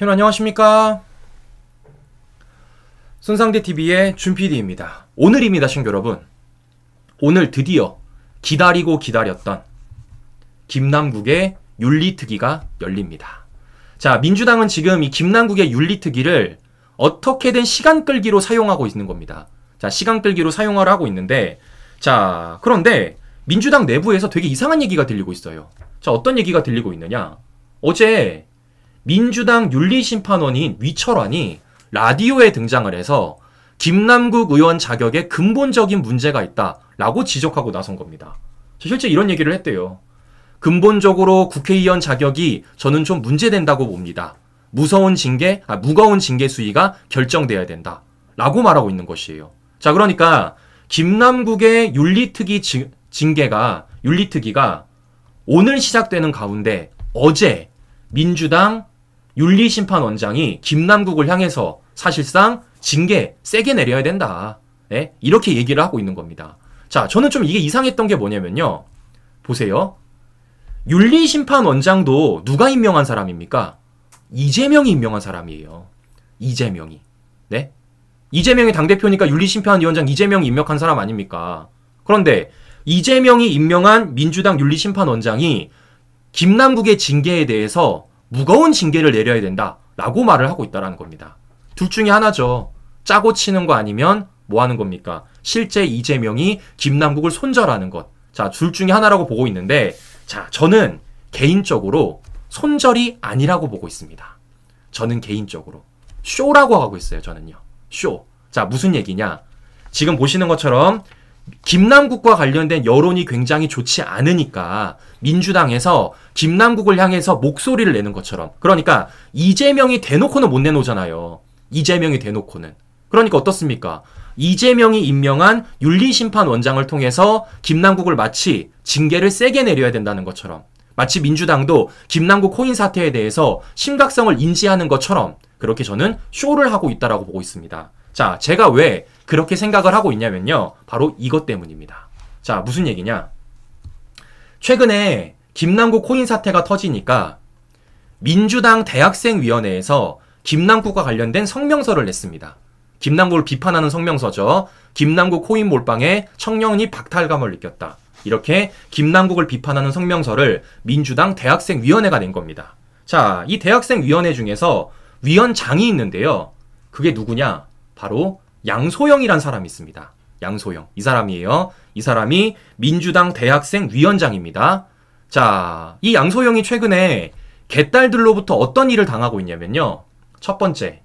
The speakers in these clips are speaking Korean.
여러분 안녕하십니까? 손상대TV의 준PD입니다. 오늘입니다, 친구 여러분. 오늘 드디어 기다리고 기다렸던 김남국의 윤리특위가 열립니다. 자, 민주당은 지금 이 김남국의 윤리특위를 어떻게든 시간 끌기로 사용하고 있는 겁니다. 자, 시간 끌기로 사용을 하고 있는데, 자, 그런데 민주당 내부에서 되게 이상한 얘기가 들리고 있어요. 자, 어떤 얘기가 들리고 있느냐? 어제 민주당 윤리심판원인 위철환이 라디오에 등장을 해서 김남국 의원 자격에 근본적인 문제가 있다라고 지적하고 나선 겁니다. 실제 이런 얘기를 했대요. 근본적으로 국회의원 자격이 저는 좀 문제된다고 봅니다. 무서운 징계, 아, 무거운 징계 수위가 결정돼야 된다. 라고 말하고 있는 것이에요. 자, 그러니까 김남국의 윤리특위 지, 징계가, 윤리특위가 오늘 시작되는 가운데 어제 민주당 윤리심판원장이 김남국을 향해서 사실상 징계 세게 내려야 된다. 네? 이렇게 얘기를 하고 있는 겁니다. 자, 저는 좀 이게 이상했던 게 뭐냐면요. 보세요. 윤리심판원장도 누가 임명한 사람입니까? 이재명이 임명한 사람이에요. 이재명이. 네? 이재명이 당대표니까 윤리심판위원장 이재명이 임명한 사람 아닙니까? 그런데 이재명이 임명한 민주당 윤리심판원장이 김남국의 징계에 대해서 무거운 징계를 내려야 된다라고 말을 하고 있다라는 겁니다. 둘 중에 하나죠. 짜고 치는 거 아니면 뭐 하는 겁니까? 실제 이재명이 김남국을 손절하는 것. 자, 둘 중에 하나라고 보고 있는데 자, 저는 개인적으로 손절이 아니라고 보고 있습니다. 저는 개인적으로 쇼라고 하고 있어요. 저는요. 쇼. 자, 무슨 얘기냐? 지금 보시는 것처럼 김남국과 관련된 여론이 굉장히 좋지 않으니까 민주당에서 김남국을 향해서 목소리를 내는 것처럼 그러니까 이재명이 대놓고는 못 내놓잖아요. 이재명이 대놓고는 그러니까 어떻습니까? 이재명이 임명한 윤리심판원장을 통해서 김남국을 마치 징계를 세게 내려야 된다는 것처럼 마치 민주당도 김남국 코인 사태에 대해서 심각성을 인지하는 것처럼 그렇게 저는 쇼를 하고 있다라고 보고 있습니다. 자, 제가 왜 그렇게 생각을 하고 있냐면요. 바로 이것 때문입니다. 자, 무슨 얘기냐? 최근에 김남국 코인 사태가 터지니까 민주당 대학생위원회에서 김남국과 관련된 성명서를 냈습니다. 김남국을 비판하는 성명서죠. 김남국 코인 몰빵에 청년이 박탈감을 느꼈다. 이렇게 김남국을 비판하는 성명서를 민주당 대학생위원회가 낸 겁니다. 자, 이 대학생위원회 중에서 위원장이 있는데요. 그게 누구냐? 바로 양소영이란 사람이 있습니다. 양소영. 이 사람이에요. 이 사람이 민주당 대학생 위원장입니다. 자, 이 양소영이 최근에 개딸들로부터 어떤 일을 당하고 있냐면요. 첫 번째,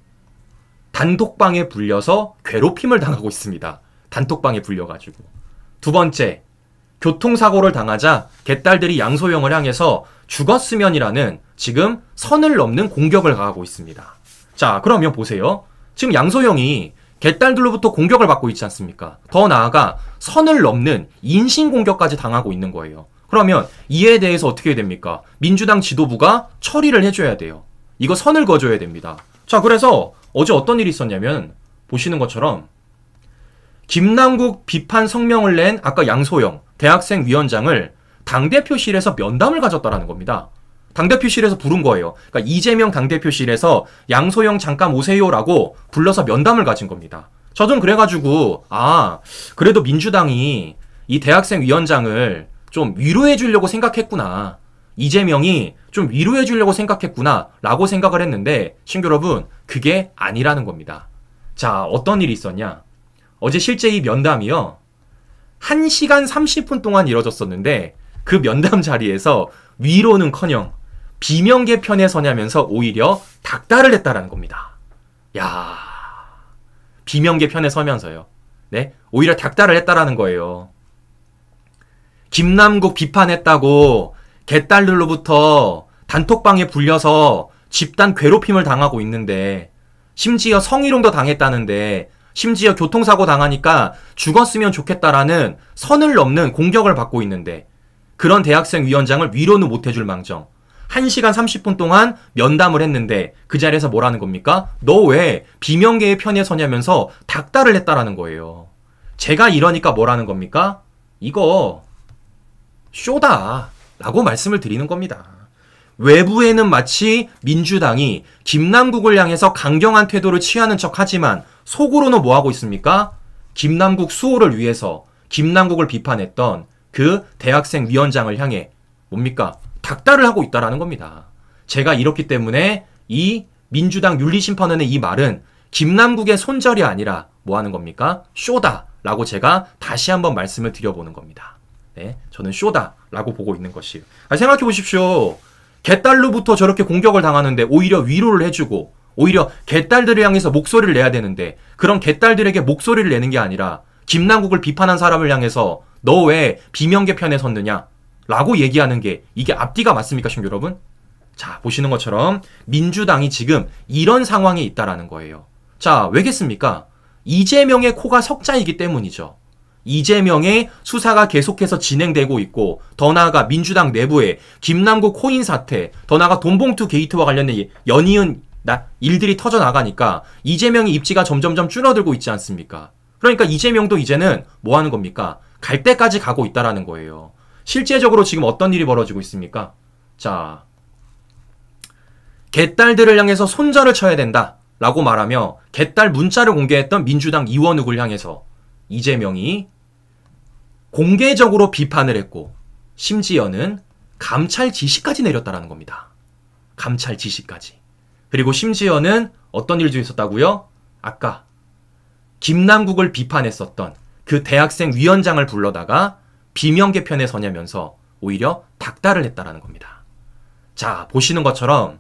단톡방에 불려서 괴롭힘을 당하고 있습니다. 단톡방에 불려가지고. 두 번째, 교통사고를 당하자 개딸들이 양소영을 향해서 죽었으면이라는 지금 선을 넘는 공격을 가하고 있습니다. 자, 그러면 보세요. 지금 양소영이 개딸들로부터 공격을 받고 있지 않습니까? 더 나아가 선을 넘는 인신 공격까지 당하고 있는 거예요. 그러면 이에 대해서 어떻게 됩니까? 민주당 지도부가 처리를 해줘야 돼요. 이거 선을 거줘야 됩니다. 자, 그래서 어제 어떤 일이 있었냐면 보시는 것처럼 김남국 비판 성명을 낸 아까 양소영 대학생 위원장을 당대표실에서 면담을 가졌다라는 겁니다. 당대표실에서 부른 거예요. 그러니까 이재명 당대표실에서 양소영 잠깐 오세요라고 불러서 면담을 가진 겁니다. 저 좀 그래가지고 아 그래도 민주당이 이 대학생 위원장을 좀 위로해 주려고 생각했구나. 이재명이 좀 위로해 주려고 생각했구나 라고 생각을 했는데 친구 여러분 그게 아니라는 겁니다. 자 어떤 일이 있었냐. 어제 실제 이 면담이요. 1시간 30분 동안 이뤄졌었는데 그 면담 자리에서 위로는커녕 비명계 편에 서냐면서 오히려 닥달을 했다라는 겁니다. 야 비명계 편에 서면서요. 네? 오히려 닥달을 했다라는 거예요. 김남국 비판했다고 개딸들로부터 단톡방에 불려서 집단 괴롭힘을 당하고 있는데 심지어 성희롱도 당했다는데 심지어 교통사고 당하니까 죽었으면 좋겠다라는 선을 넘는 공격을 받고 있는데 그런 대학생 위원장을 위로는 못해줄 망정 1시간 30분 동안 면담을 했는데 그 자리에서 뭐라는 겁니까? 너 왜 비명계의 편에 서냐면서 닥달을 했다라는 거예요. 제가 이러니까 뭐라는 겁니까? 이거 쇼다 라고 말씀을 드리는 겁니다. 외부에는 마치 민주당이 김남국을 향해서 강경한 태도를 취하는 척 하지만 속으로는 뭐하고 있습니까? 김남국 수호를 위해서 김남국을 비판했던 그 대학생 위원장을 향해 뭡니까? 닥달을 하고 있다라는 겁니다. 제가 이렇기 때문에 이 민주당 윤리심판원의 이 말은 김남국의 손절이 아니라 뭐 하는 겁니까? 쇼다라고 제가 다시 한번 말씀을 드려보는 겁니다. 네, 저는 쇼다라고 보고 있는 것이에요. 아 생각해 보십시오. 개딸로부터 저렇게 공격을 당하는데 오히려 위로를 해주고 오히려 개딸들을 향해서 목소리를 내야 되는데 그런 개딸들에게 목소리를 내는 게 아니라 김남국을 비판한 사람을 향해서 너 왜 비명계 편에 섰느냐? 라고 얘기하는 게 이게 앞뒤가 맞습니까, 지금 여러분? 자, 보시는 것처럼 민주당이 지금 이런 상황에 있다라는 거예요. 자, 왜겠습니까? 이재명의 코가 석자이기 때문이죠. 이재명의 수사가 계속해서 진행되고 있고 더 나아가 민주당 내부에 김남구 코인 사태, 더 나아가 돈봉투 게이트와 관련된 연이은 일들이 터져 나가니까 이재명의 입지가 점점점 줄어들고 있지 않습니까? 그러니까 이재명도 이제는 뭐 하는 겁니까? 갈 때까지 가고 있다라는 거예요. 실제적으로 지금 어떤 일이 벌어지고 있습니까? 자, 개딸들을 향해서 손절을 쳐야 된다. 라고 말하며 개딸 문자를 공개했던 민주당 이원욱을 향해서 이재명이 공개적으로 비판을 했고 심지어는 감찰 지시까지 내렸다라는 겁니다. 감찰 지시까지. 그리고 심지어는 어떤 일도 있었다고요? 아까 김남국을 비판했었던 그 대학생 위원장을 불러다가 비명계 편에 서냐면서 오히려 박달을 했다라는 겁니다. 자, 보시는 것처럼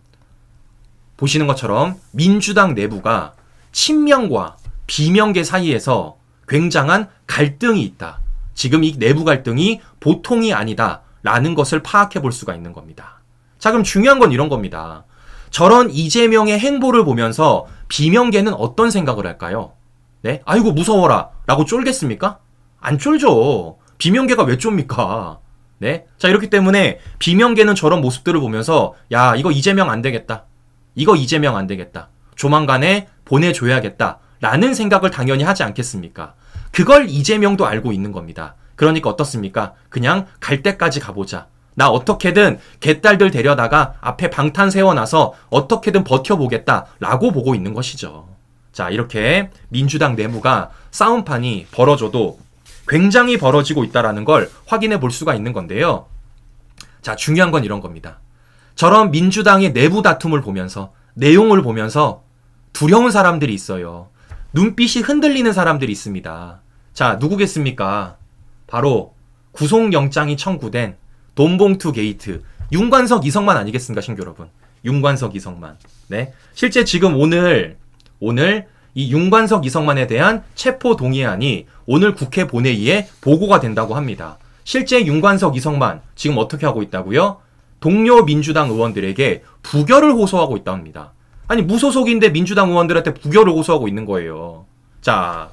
보시는 것처럼 민주당 내부가 친명과 비명계 사이에서 굉장한 갈등이 있다. 지금 이 내부 갈등이 보통이 아니다. 라는 것을 파악해 볼 수가 있는 겁니다. 자, 그럼 중요한 건 이런 겁니다. 저런 이재명의 행보를 보면서 비명계는 어떤 생각을 할까요? 네? 아이고, 무서워라. 라고 쫄겠습니까? 안 쫄죠. 비명계가 왜쫍니까 네? 자, 이렇기 때문에 비명계는 저런 모습들을 보면서 야, 이거 이재명 안 되겠다. 이거 이재명 안 되겠다. 조만간에 보내줘야겠다. 라는 생각을 당연히 하지 않겠습니까? 그걸 이재명도 알고 있는 겁니다. 그러니까 어떻습니까? 그냥 갈 때까지 가보자. 나 어떻게든 개딸들 데려다가 앞에 방탄 세워놔서 어떻게든 버텨보겠다라고 보고 있는 것이죠. 자, 이렇게 민주당 내무가 싸움판이 벌어져도 굉장히 벌어지고 있다라는 걸 확인해 볼 수가 있는 건데요. 자, 중요한 건 이런 겁니다. 저런 민주당의 내부 다툼을 보면서 내용을 보면서 두려운 사람들이 있어요. 눈빛이 흔들리는 사람들이 있습니다. 자, 누구겠습니까? 바로 구속영장이 청구된 돈봉투 게이트 윤관석 이성만 아니겠습니까, 신규 여러분? 윤관석 이성만. 네. 실제 지금 오늘 오늘 이 윤관석 이성만에 대한 체포 동의안이 오늘 국회 본회의에 보고가 된다고 합니다. 실제 윤관석 이성만 지금 어떻게 하고 있다고요? 동료 민주당 의원들에게 부결을 호소하고 있답니다 아니 무소속인데 민주당 의원들한테 부결을 호소하고 있는 거예요. 자,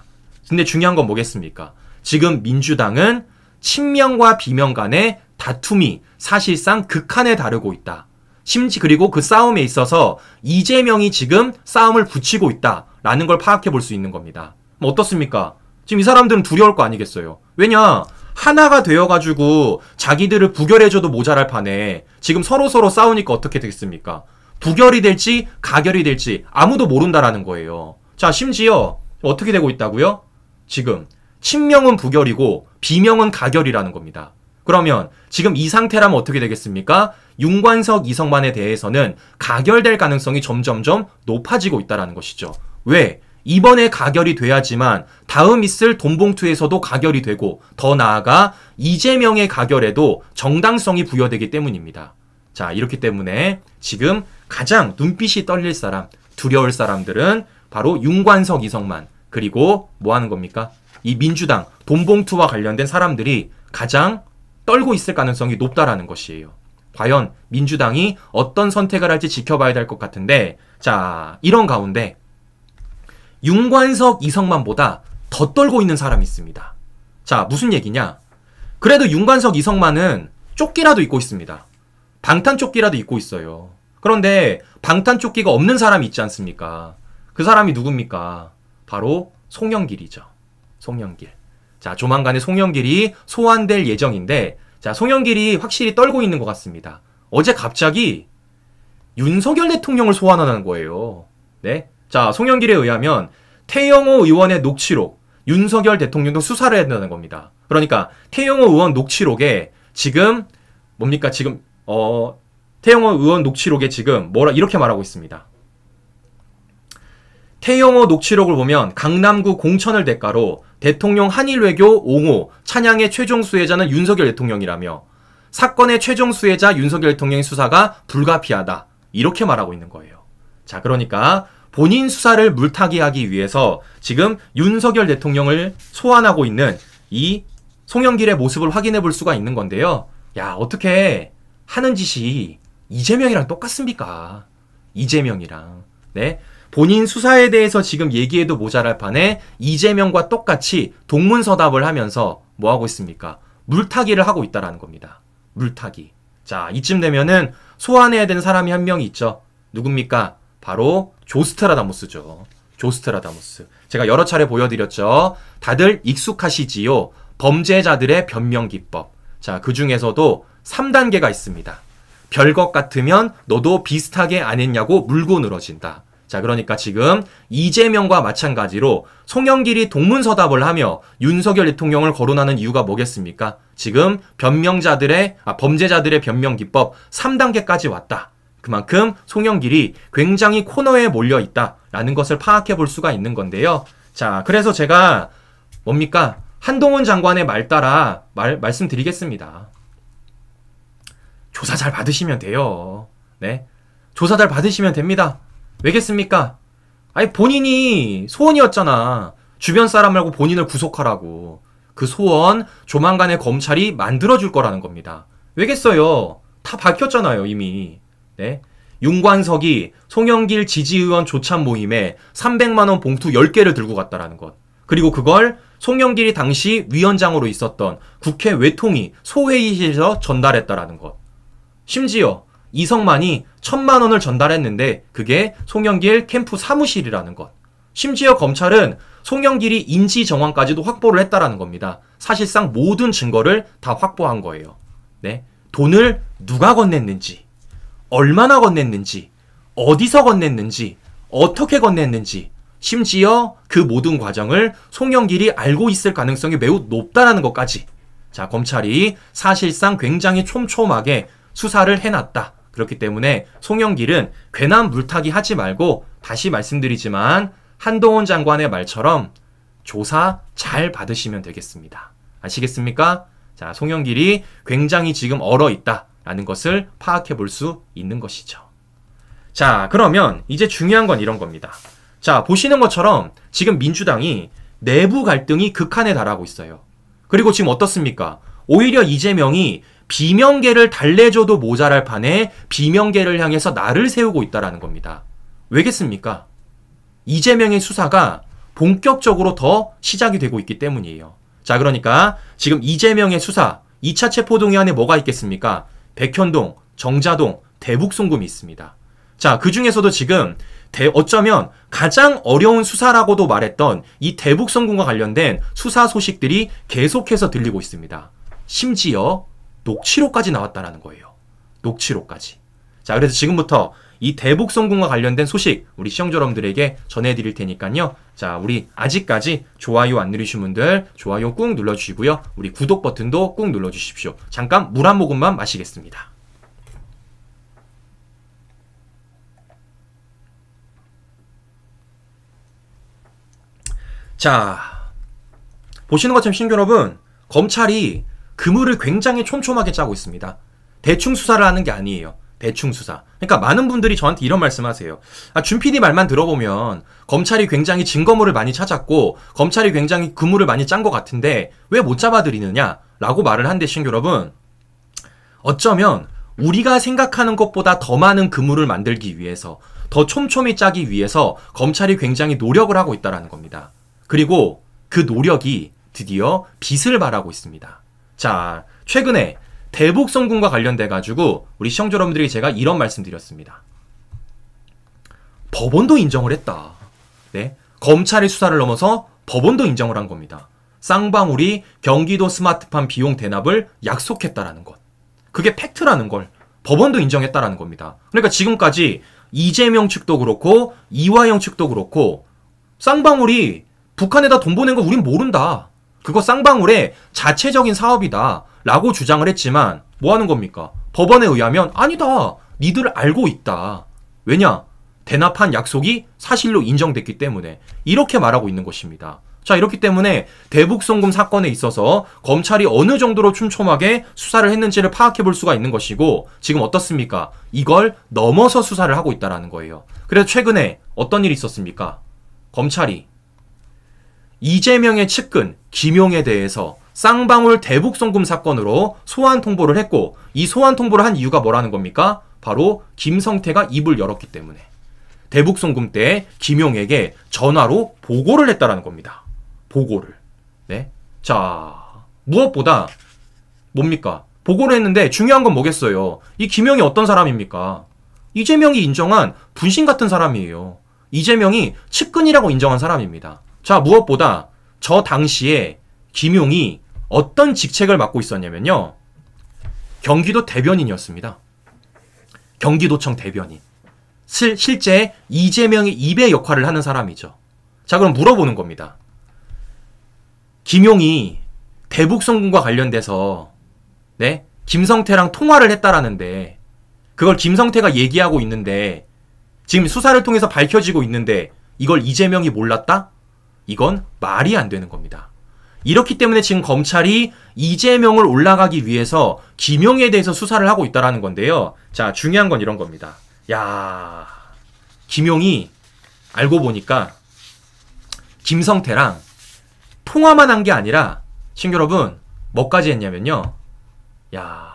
근데 중요한 건 뭐겠습니까? 지금 민주당은 친명과 비명 간의 다툼이 사실상 극한에 다르고 있다. 심지 그리고 그 싸움에 있어서 이재명이 지금 싸움을 붙이고 있다. 라는 걸 파악해 볼 수 있는 겁니다. 뭐 어떻습니까? 지금 이 사람들은 두려울 거 아니겠어요. 왜냐? 하나가 되어가지고 자기들을 부결해줘도 모자랄 판에 지금 서로서로 서로 싸우니까 어떻게 되겠습니까? 부결이 될지 가결이 될지 아무도 모른다라는 거예요. 자, 심지어 어떻게 되고 있다고요? 지금 친명은 부결이고 비명은 가결이라는 겁니다. 그러면 지금 이 상태라면 어떻게 되겠습니까? 윤관석 이성만에 대해서는 가결될 가능성이 점점점 높아지고 있다는 것이죠. 왜? 이번에 가결이 돼야지만 다음 있을 돈봉투에서도 가결이 되고 더 나아가 이재명의 가결에도 정당성이 부여되기 때문입니다. 자, 이렇기 때문에 지금 가장 눈빛이 떨릴 사람, 두려울 사람들은 바로 윤관석 이성만 그리고 뭐 하는 겁니까? 이 민주당 돈봉투와 관련된 사람들이 가장 떨고 있을 가능성이 높다라는 것이에요. 과연 민주당이 어떤 선택을 할지 지켜봐야 될 것 같은데 자, 이런 가운데 윤관석 이성만보다 더 떨고 있는 사람이 있습니다. 자, 무슨 얘기냐? 그래도 윤관석 이성만은 조끼라도 입고 있습니다. 방탄 조끼라도 입고 있어요. 그런데 방탄 조끼가 없는 사람이 있지 않습니까? 그 사람이 누굽니까? 바로 송영길이죠. 송영길. 자, 조만간에 송영길이 소환될 예정인데, 자, 송영길이 확실히 떨고 있는 것 같습니다. 어제 갑자기 윤석열 대통령을 소환하는 거예요. 네? 자, 송영길에 의하면 태영호 의원의 녹취록, 윤석열 대통령도 수사를 해다는 겁니다. 그러니까 태영호 의원 녹취록에 지금 뭡니까? 지금 어 태영호 의원 녹취록에 지금 뭐라 이렇게 말하고 있습니다. 태영호 녹취록을 보면 강남구 공천을 대가로 대통령 한일외교 5호 찬양의 최종 수혜자는 윤석열 대통령이라며 사건의 최종 수혜자 윤석열 대통령의 수사가 불가피하다. 이렇게 말하고 있는 거예요. 자, 그러니까 본인 수사를 물타기하기 위해서 지금 윤석열 대통령을 소환하고 있는 이 송영길의 모습을 확인해 볼 수가 있는 건데요. 야, 어떻게 하는 짓이 이재명이랑 똑같습니까? 이재명이랑. 네. 본인 수사에 대해서 지금 얘기해도 모자랄 판에 이재명과 똑같이 동문서답을 하면서 뭐 하고 있습니까? 물타기를 하고 있다라는 겁니다. 물타기. 자, 이쯤 되면은 소환해야 되는 사람이 한 명 있죠. 누굽니까? 바로 조스트라다모스죠. 조스트라다모스. 제가 여러 차례 보여드렸죠. 다들 익숙하시지요. 범죄자들의 변명 기법. 자, 그 중에서도 3단계가 있습니다. 별것 같으면 너도 비슷하게 안 했냐고 물고 늘어진다. 자, 그러니까 지금 이재명과 마찬가지로 송영길이 동문서답을 하며 윤석열 대통령을 거론하는 이유가 뭐겠습니까? 지금 변명자들의, 아, 범죄자들의 변명 기법 3단계까지 왔다. 그만큼 송영길이 굉장히 코너에 몰려 있다라는 것을 파악해 볼 수가 있는 건데요. 자, 그래서 제가 뭡니까? 한동훈 장관의 말 따라 말, 말씀드리겠습니다. 조사 잘 받으시면 돼요. 네. 조사 잘 받으시면 됩니다. 왜겠습니까? 아니, 본인이 소원이었잖아. 주변 사람 말고 본인을 구속하라고. 그 소원 조만간에 검찰이 만들어줄 거라는 겁니다. 왜겠어요? 다 밝혔잖아요, 이미. 네. 윤관석이 송영길 지지의원 조찬 모임에 300만원 봉투 10개를 들고 갔다라는 것. 그리고 그걸 송영길이 당시 위원장으로 있었던 국회 외통위 소회의실에서 전달했다라는 것. 심지어 이성만이 천만 원을 전달했는데 그게 송영길 캠프 사무실이라는 것. 심지어 검찰은 송영길이 인지 정황까지도 확보를 했다라는 겁니다. 사실상 모든 증거를 다 확보한 거예요. 네. 돈을 누가 건넸는지, 얼마나 건넸는지, 어디서 건넸는지, 어떻게 건넸는지, 심지어 그 모든 과정을 송영길이 알고 있을 가능성이 매우 높다라는 것까지 자 검찰이 사실상 굉장히 촘촘하게 수사를 해놨다. 그렇기 때문에 송영길은 괜한 물타기 하지 말고 다시 말씀드리지만 한동훈 장관의 말처럼 조사 잘 받으시면 되겠습니다. 아시겠습니까? 자, 송영길이 굉장히 지금 얼어 있다. 라는 것을 파악해 볼 수 있는 것이죠. 자, 그러면 이제 중요한 건 이런 겁니다. 자, 보시는 것처럼 지금 민주당이 내부 갈등이 극한에 달하고 있어요. 그리고 지금 어떻습니까? 오히려 이재명이 비명계를 달래줘도 모자랄 판에 비명계를 향해서 나를 세우고 있다라는 겁니다. 왜겠습니까? 이재명의 수사가 본격적으로 더 시작이 되고 있기 때문이에요. 자, 그러니까 지금 이재명의 수사, 2차 체포동의안에 뭐가 있겠습니까? 백현동, 정자동, 대북송금이 있습니다. 자, 그 중에서도 지금 대, 어쩌면 가장 어려운 수사라고도 말했던 이 대북송금과 관련된 수사 소식들이 계속해서 들리고 있습니다. 심지어 녹취록까지 나왔다는 라 거예요. 녹취록까지. 자, 그래서 지금부터 이 대북 성공과 관련된 소식 우리 시청자 여러분들에게 전해드릴 테니까요. 자, 우리 아직까지 좋아요 안 누리신 분들 좋아요 꾹 눌러주시고요. 우리 구독 버튼도 꾹 눌러주십시오. 잠깐 물 한 모금만 마시겠습니다. 자, 보시는 것처럼 신규 여러분, 검찰이 그물을 굉장히 촘촘하게 짜고 있습니다. 대충 수사를 하는 게 아니에요. 대충 수사. 그러니까 많은 분들이 저한테 이런 말씀하세요. 아, 준 PD 말만 들어보면 검찰이 굉장히 증거물을 많이 찾았고 검찰이 굉장히 그물을 많이 짠 것 같은데 왜 못 잡아들이느냐라고 말을 한대신 여러분 어쩌면 우리가 생각하는 것보다 더 많은 그물을 만들기 위해서 더 촘촘히 짜기 위해서 검찰이 굉장히 노력을 하고 있다라는 겁니다. 그리고 그 노력이 드디어 빛을 발하고 있습니다. 자, 최근에 대복성군과 관련돼 가지고 우리 시청자 여러분들이 제가 이런 말씀드렸습니다. 법원도 인정을 했다. 네, 검찰의 수사를 넘어서 법원도 인정을 한 겁니다. 쌍방울이 경기도 스마트팜 비용 대납을 약속했다라는 것. 그게 팩트라는 걸 법원도 인정했다라는 겁니다. 그러니까 지금까지 이재명 측도 그렇고 이화영 측도 그렇고 쌍방울이 북한에다 돈 보낸 거 우린 모른다. 그거 쌍방울의 자체적인 사업이다. 라고 주장을 했지만 뭐 하는 겁니까? 법원에 의하면 아니다. 니들 알고 있다. 왜냐? 대납한 약속이 사실로 인정됐기 때문에 이렇게 말하고 있는 것입니다. 자 이렇기 때문에 대북송금 사건에 있어서 검찰이 어느 정도로 촘촘하게 수사를 했는지를 파악해 볼 수가 있는 것이고 지금 어떻습니까? 이걸 넘어서 수사를 하고 있다라는 거예요. 그래서 최근에 어떤 일이 있었습니까? 검찰이 이재명의 측근 김용에 대해서 쌍방울 대북송금 사건으로 소환 통보를 했고 이 소환 통보를 한 이유가 뭐라는 겁니까? 바로 김성태가 입을 열었기 때문에 대북송금 때 김용에게 전화로 보고를 했다라는 겁니다. 보고를. 네. 자, 무엇보다 뭡니까? 보고를 했는데 중요한 건 뭐겠어요? 이김용이 어떤 사람입니까? 이재명이 인정한 분신 같은 사람이에요. 이재명이 측근이라고 인정한 사람입니다. 자, 무엇보다 저 당시에 김용이 어떤 직책을 맡고 있었냐면요. 경기도 대변인이었습니다. 경기도청 대변인. 실, 실제 이재명의 입의 역할을 하는 사람이죠. 자, 그럼 물어보는 겁니다. 김용이 대북성군과 관련돼서 네? 김성태랑 통화를 했다라는데 그걸 김성태가 얘기하고 있는데 지금 수사를 통해서 밝혀지고 있는데 이걸 이재명이 몰랐다? 이건 말이 안 되는 겁니다. 이렇기 때문에 지금 검찰이 이재명을 올라가기 위해서 김용에 대해서 수사를 하고 있다라는 건데요. 자, 중요한 건 이런 겁니다. 야, 김용이 알고 보니까 김성태랑 통화만 한 게 아니라 친구 여러분 뭐까지 했냐면요. 야,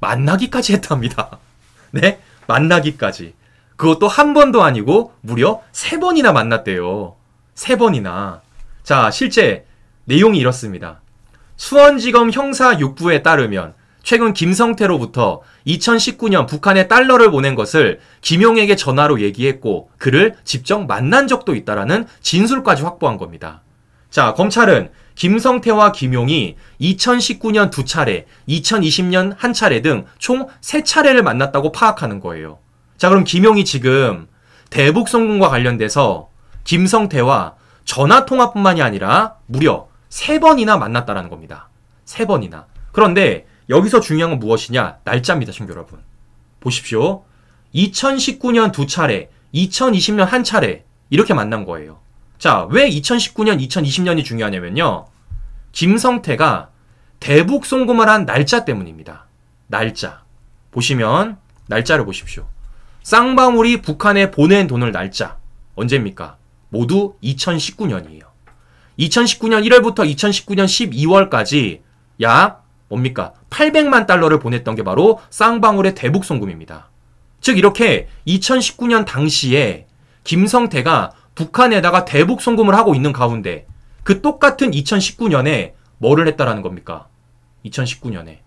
만나기까지 했답니다. 네? 만나기까지. 그것도 한 번도 아니고 무려 세 번이나 만났대요. 세 번이나. 자, 실제 내용이 이렇습니다. 수원지검 형사 6부에 따르면 최근 김성태로부터 2019년 북한에 달러를 보낸 것을 김용에게 전화로 얘기했고 그를 직접 만난 적도 있다라는 진술까지 확보한 겁니다. 자, 검찰은 김성태와 김용이 2019년 두 차례, 2020년 한 차례 등 총 세 차례를 만났다고 파악하는 거예요. 자, 그럼 김용이 지금 대북 송금과 관련돼서 김성태와 전화 통화뿐만이 아니라 무려 세번이나 만났다라는 겁니다. 세번이나 그런데 여기서 중요한 건 무엇이냐? 날짜입니다, 친구 여러분. 보십시오. 2019년 두 차례, 2020년 한 차례 이렇게 만난 거예요. 자, 왜 2019년, 2020년이 중요하냐면요. 김성태가 대북 송금을 한 날짜 때문입니다. 날짜. 보시면 날짜를 보십시오. 쌍방울이 북한에 보낸 돈을 날짜. 언제입니까? 모두 2019년이에요. 2019년 1월부터 2019년 12월까지 약 뭡니까? 800만 달러를 보냈던 게 바로 쌍방울의 대북 송금입니다. 즉 이렇게 2019년 당시에 김성태가 북한에다가 대북 송금을 하고 있는 가운데 그 똑같은 2019년에 뭐를 했다라는 겁니까? 2019년에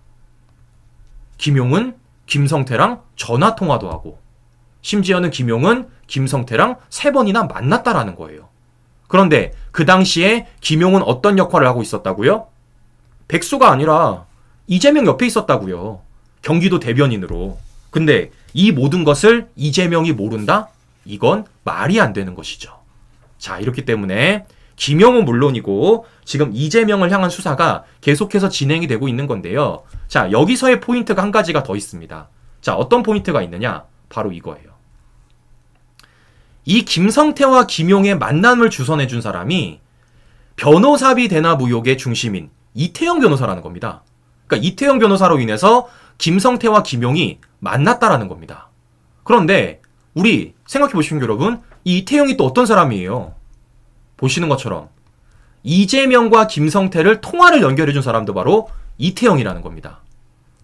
김용은 김성태랑 전화 통화도 하고 심지어는 김용은 김성태랑 세 번이나 만났다라는 거예요. 그런데 그 당시에 김용은 어떤 역할을 하고 있었다고요? 백수가 아니라 이재명 옆에 있었다고요. 경기도 대변인으로. 근데 이 모든 것을 이재명이 모른다? 이건 말이 안 되는 것이죠. 자, 이렇기 때문에 김용은 물론이고 지금 이재명을 향한 수사가 계속해서 진행이 되고 있는 건데요. 자, 여기서의 포인트가 한 가지가 더 있습니다. 자, 어떤 포인트가 있느냐? 바로 이거예요. 이 김성태와 김용의 만남을 주선해준 사람이 변호사비 대납 의혹의 중심인 이태영 변호사라는 겁니다. 그러니까 이태영 변호사로 인해서 김성태와 김용이 만났다라는 겁니다. 그런데 우리 생각해보시면 여러분 이 이태영이 또 어떤 사람이에요? 보시는 것처럼 이재명과 김성태를 통화를 연결해준 사람도 바로 이태영이라는 겁니다.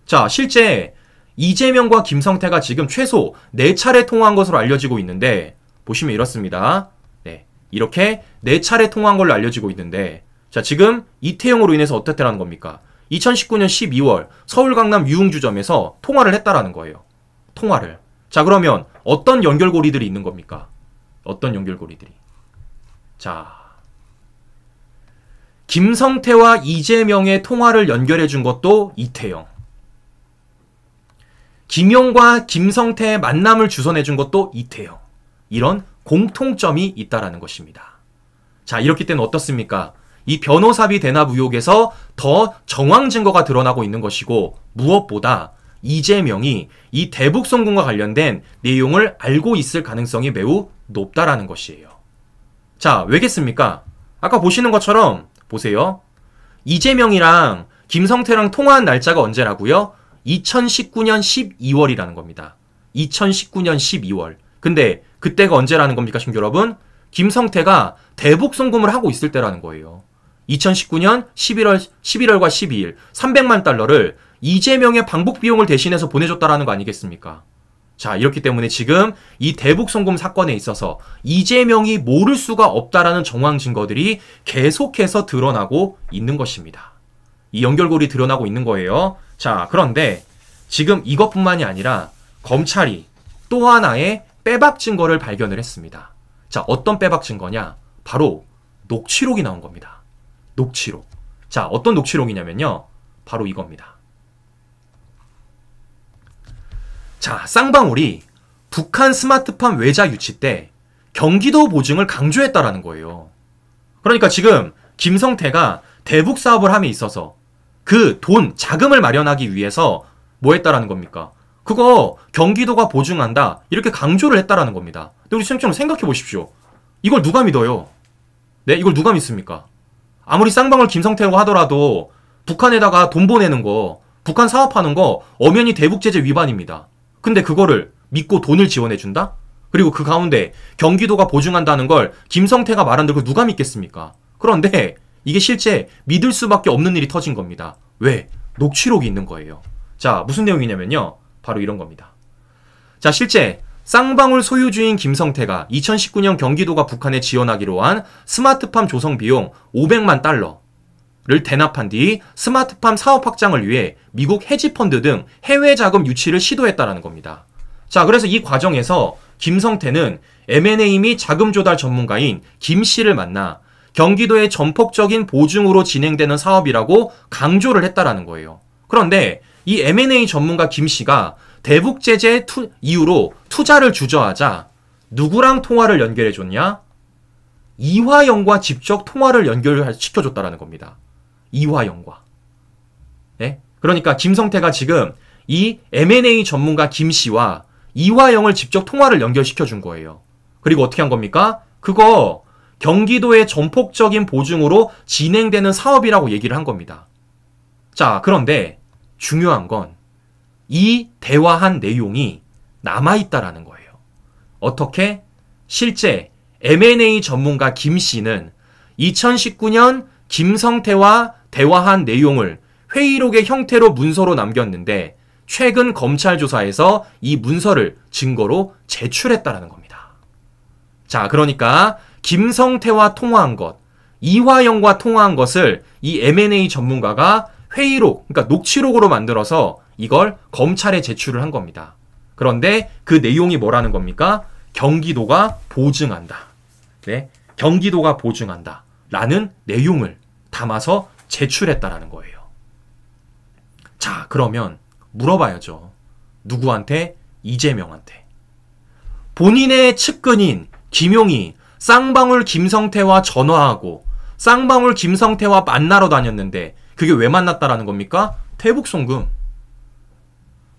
자 실제 이재명과 김성태가 지금 최소 4차례 통화한 것으로 알려지고 있는데 보시면 이렇습니다. 네. 이렇게 네 차례 통화한 걸로 알려지고 있는데 자, 지금 이태용으로 인해서 어떻게 라는 겁니까? 2019년 12월 서울 강남 유흥주점에서 통화를 했다라는 거예요. 통화를. 자, 그러면 어떤 연결고리들이 있는 겁니까? 어떤 연결고리들이? 자. 김성태와 이재명의 통화를 연결해 준 것도 이태영. 김용과 김성태의 만남을 주선해 준 것도 이태영. 이런 공통점이 있다라는 것입니다. 자, 이렇기 때문에 어떻습니까? 이 변호사비 대납 의혹에서 더 정황 증거가 드러나고 있는 것이고 무엇보다 이재명이 이 대북 송금과 관련된 내용을 알고 있을 가능성이 매우 높다라는 것이에요. 자, 왜겠습니까? 아까 보시는 것처럼 보세요. 이재명이랑 김성태랑 통화한 날짜가 언제라고요? 2019년 12월이라는 겁니다. 2019년 12월. 근데 그때가 언제라는 겁니까, 심교 여러분? 김성태가 대북 송금을 하고 있을 때라는 거예요. 2019년 11월 11월과 12일 300만 달러를 이재명의 방북 비용을 대신해서 보내줬다라는 거 아니겠습니까? 자, 이렇기 때문에 지금 이 대북 송금 사건에 있어서 이재명이 모를 수가 없다라는 정황 증거들이 계속해서 드러나고 있는 것입니다. 이 연결고리 드러나고 있는 거예요. 자, 그런데 지금 이것뿐만이 아니라 검찰이 또 하나의 빼박 증거를 발견을 했습니다. 자, 어떤 빼박 증거냐? 바로 녹취록이 나온 겁니다. 녹취록. 자, 어떤 녹취록이냐면요. 바로 이겁니다. 자, 쌍방울이 북한 스마트팜 외자 유치 때 경기도 보증을 강조했다라는 거예요. 그러니까 지금 김성태가 대북 사업을 함에 있어서 그 돈, 자금을 마련하기 위해서 뭐 했다라는 겁니까? 그거 경기도가 보증한다. 이렇게 강조를 했다라는 겁니다. 근데 우리 시청자분 생각해 보십시오. 이걸 누가 믿어요? 네, 이걸 누가 믿습니까? 아무리 쌍방울 김성태라고 하더라도 북한에다가 돈 보내는 거, 북한 사업하는 거 엄연히 대북제재 위반입니다. 근데 그거를 믿고 돈을 지원해준다? 그리고 그 가운데 경기도가 보증한다는 걸 김성태가 말한들 그 누가 믿겠습니까? 그런데 이게 실제 믿을 수밖에 없는 일이 터진 겁니다. 왜? 녹취록이 있는 거예요. 자, 무슨 내용이냐면요. 바로 이런 겁니다. 자, 실제 쌍방울 소유주인 김성태가 2019년 경기도가 북한에 지원하기로 한 스마트팜 조성 비용 500만 달러를 대납한 뒤 스마트팜 사업 확장을 위해 미국 해지펀드등 해외 자금 유치를 시도했다라는 겁니다. 자, 그래서 이 과정에서 김성태는 M&A 및 자금 조달 전문가인 김 씨를 만나 경기도의 전폭적인 보증으로 진행되는 사업이라고 강조를 했다라는 거예요. 그런데 이 M&A 전문가 김 씨가 대북 제재 투, 이후로 투자를 주저하자 누구랑 통화를 연결해 줬냐? 이화영과 직접 통화를 연결시켜 줬다라는 겁니다. 이화영과. 네? 그러니까 김성태가 지금 이 M&A 전문가 김 씨와 이화영을 직접 통화를 연결시켜 준 거예요. 그리고 어떻게 한 겁니까? 그거 경기도의 전폭적인 보증으로 진행되는 사업이라고 얘기를 한 겁니다. 자, 그런데 중요한 건 이 대화한 내용이 남아있다라는 거예요. 어떻게? 실제 M&A 전문가 김 씨는 2019년 김성태와 대화한 내용을 회의록의 형태로 문서로 남겼는데 최근 검찰 조사에서 이 문서를 증거로 제출했다라는 겁니다. 자, 그러니까 김성태와 통화한 것, 이화영과 통화한 것을 이 M&A 전문가가 회의록, 그러니까 녹취록으로 만들어서 이걸 검찰에 제출을 한 겁니다. 그런데 그 내용이 뭐라는 겁니까? 경기도가 보증한다. 네. 경기도가 보증한다. 라는 내용을 담아서 제출했다라는 거예요. 자, 그러면 물어봐야죠. 누구한테? 이재명한테. 본인의 측근인 김용이 쌍방울 김성태와 전화하고 쌍방울 김성태와 만나러 다녔는데 그게 왜 만났다라는 겁니까? 태북송금.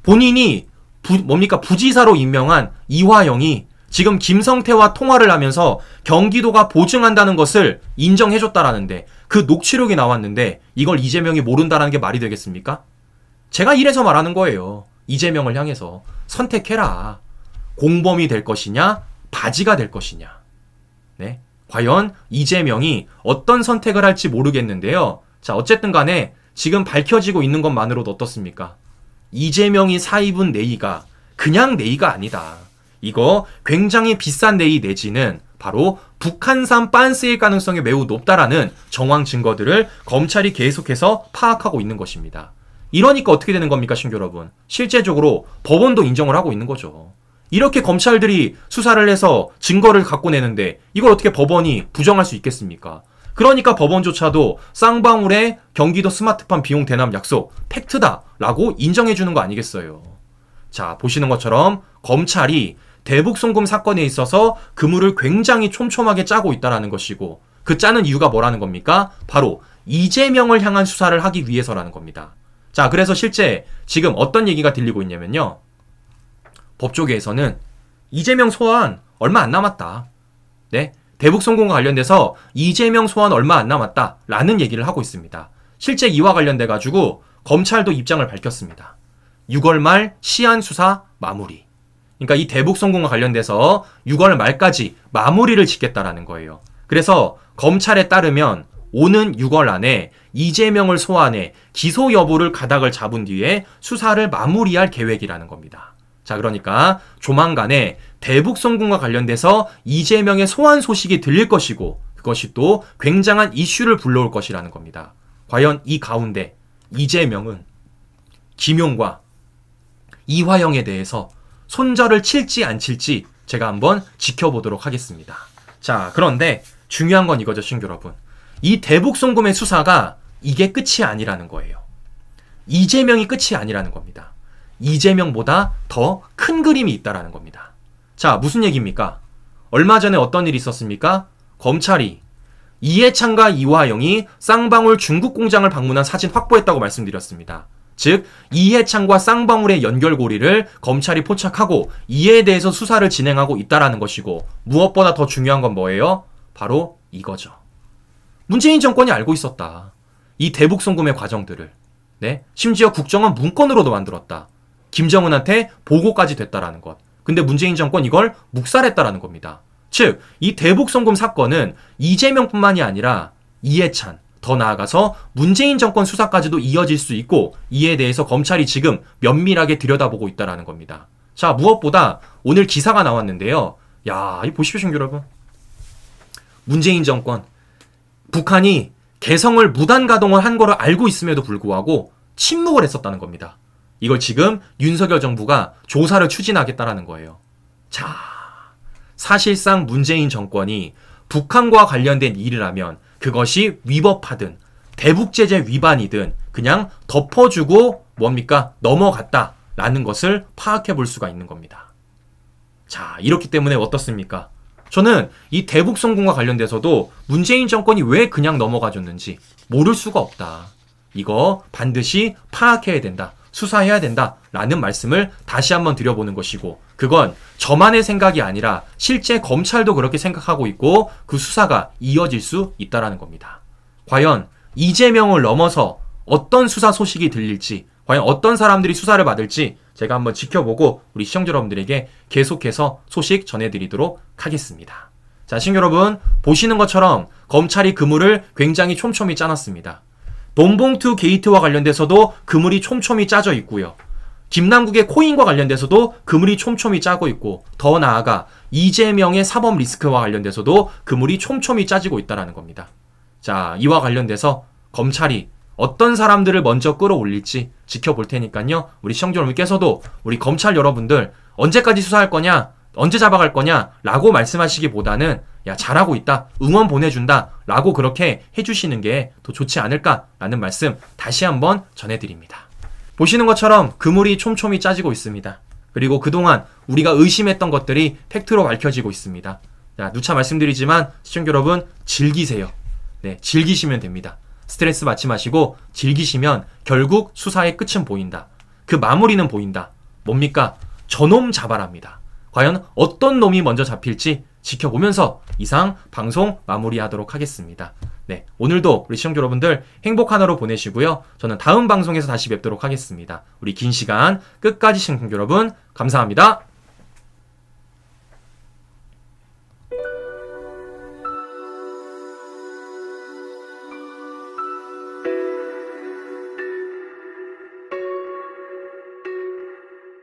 본인이 부, 뭡니까? 부지사로 임명한 이화영이 지금 김성태와 통화를 하면서 경기도가 보증한다는 것을 인정해줬다라는데 그 녹취록이 나왔는데 이걸 이재명이 모른다라는 게 말이 되겠습니까? 제가 이래서 말하는 거예요. 이재명을 향해서 선택해라. 공범이 될 것이냐 바지가 될 것이냐. 네. 과연 이재명이 어떤 선택을 할지 모르겠는데요. 자, 어쨌든 간에 지금 밝혀지고 있는 것만으로도 어떻습니까? 이재명이 사입은 네이가 그냥 네이가 아니다. 이거 굉장히 비싼 네이 내지는 바로 북한산 빤스일 가능성이 매우 높다라는 정황 증거들을 검찰이 계속해서 파악하고 있는 것입니다. 이러니까 어떻게 되는 겁니까, 신규 여러분? 실제적으로 법원도 인정을 하고 있는 거죠. 이렇게 검찰들이 수사를 해서 증거를 갖고 내는데 이걸 어떻게 법원이 부정할 수 있겠습니까? 그러니까 법원조차도 쌍방울의 경기도 스마트팜 비용 대남 약속 팩트다라고 인정해주는 거 아니겠어요. 자 보시는 것처럼 검찰이 대북송금 사건에 있어서 그물을 굉장히 촘촘하게 짜고 있다라는 것이고 그 짜는 이유가 뭐라는 겁니까? 바로 이재명을 향한 수사를 하기 위해서라는 겁니다. 자 그래서 실제 지금 어떤 얘기가 들리고 있냐면요. 법조계에서는 이재명 소환 얼마 안 남았다. 네? 대북 성공과 관련돼서 이재명 소환 얼마 안 남았다라는 얘기를 하고 있습니다. 실제 이와 관련돼 가지고 검찰도 입장을 밝혔습니다. 6월 말시한 수사 마무리. 그러니까 이 대북 성공과 관련돼서 6월 말까지 마무리를 짓겠다라는 거예요. 그래서 검찰에 따르면 오는 6월 안에 이재명을 소환해 기소 여부를 가닥을 잡은 뒤에 수사를 마무리할 계획이라는 겁니다. 자, 그러니까 조만간에 대북 성공과 관련돼서 이재명의 소환 소식이 들릴 것이고 그것이 또 굉장한 이슈를 불러올 것이라는 겁니다. 과연 이 가운데 이재명은 김용과 이화영에 대해서 손절을 칠지 안 칠지 제가 한번 지켜보도록 하겠습니다. 자, 그런데 중요한 건 이거죠, 신규 여러분. 이 대북 송금의 수사가 이게 끝이 아니라는 거예요. 이재명이 끝이 아니라는 겁니다. 이재명보다 더 큰 그림이 있다라는 겁니다. 자, 무슨 얘기입니까? 얼마 전에 어떤 일이 있었습니까? 검찰이 이해찬과 이화영이 쌍방울 중국 공장을 방문한 사진 확보했다고 말씀드렸습니다. 즉, 이해찬과 쌍방울의 연결고리를 검찰이 포착하고 이에 대해서 수사를 진행하고 있다라는 것이고 무엇보다 더 중요한 건 뭐예요? 바로 이거죠. 문재인 정권이 알고 있었다. 이 대북 송금의 과정들을. 네? 심지어 국정원 문건으로도 만들었다. 김정은한테 보고까지 됐다라는 것. 근데 문재인 정권 이걸 묵살했다라는 겁니다. 즉, 이 대북송금 사건은 이재명뿐만이 아니라 이해찬, 더 나아가서 문재인 정권 수사까지도 이어질 수 있고 이에 대해서 검찰이 지금 면밀하게 들여다보고 있다라는 겁니다. 자, 무엇보다 오늘 기사가 나왔는데요. 야, 이 보십시오, 여러분. 문재인 정권 북한이 개성을 무단 가동을 한 거를 알고 있음에도 불구하고 침묵을 했었다는 겁니다. 이걸 지금 윤석열 정부가 조사를 추진하겠다라는 거예요. 자, 사실상 문재인 정권이 북한과 관련된 일이라면 그것이 위법하든 대북제재 위반이든 그냥 덮어주고 뭡니까? 넘어갔다라는 것을 파악해 볼 수가 있는 겁니다. 자, 이렇기 때문에 어떻습니까? 저는 이 대북 성공과 관련돼서도 문재인 정권이 왜 그냥 넘어가줬는지 모를 수가 없다. 이거 반드시 파악해야 된다. 수사해야 된다라는 말씀을 다시 한번 드려보는 것이고 그건 저만의 생각이 아니라 실제 검찰도 그렇게 생각하고 있고 그 수사가 이어질 수 있다라는 겁니다. 과연 이재명을 넘어서 어떤 수사 소식이 들릴지 과연 어떤 사람들이 수사를 받을지 제가 한번 지켜보고 우리 시청자 여러분들에게 계속해서 소식 전해드리도록 하겠습니다. 자, 시청 여러분 보시는 것처럼 검찰이 그물을 굉장히 촘촘히 짜놨습니다. 돈봉투 게이트와 관련돼서도 그물이 촘촘히 짜져 있고요. 김남국의 코인과 관련돼서도 그물이 촘촘히 짜고 있고 더 나아가 이재명의 사법 리스크와 관련돼서도 그물이 촘촘히 짜지고 있다라는 겁니다. 자, 이와 관련돼서 검찰이 어떤 사람들을 먼저 끌어올릴지 지켜볼 테니까요. 우리 시청자 여러분께서도 우리 검찰 여러분들 언제까지 수사할 거냐? 언제 잡아갈 거냐? 라고 말씀하시기보다는 야 잘하고 있다 응원 보내준다 라고 그렇게 해주시는 게 더 좋지 않을까라는 말씀 다시 한번 전해드립니다. 보시는 것처럼 그물이 촘촘히 짜지고 있습니다. 그리고 그동안 우리가 의심했던 것들이 팩트로 밝혀지고 있습니다. 자, 누차 말씀드리지만 시청자 여러분 즐기세요. 네, 즐기시면 됩니다. 스트레스 받지 마시고 즐기시면 결국 수사의 끝은 보인다. 그 마무리는 보인다. 뭡니까? 저놈 잡아랍니다. 과연 어떤 놈이 먼저 잡힐지 지켜보면서 이상 방송 마무리하도록 하겠습니다. 네, 오늘도 우리 시청자 여러분들 행복한 하루 보내시고요. 저는 다음 방송에서 다시 뵙도록 하겠습니다. 우리 긴 시간 끝까지 시청자 여러분 감사합니다.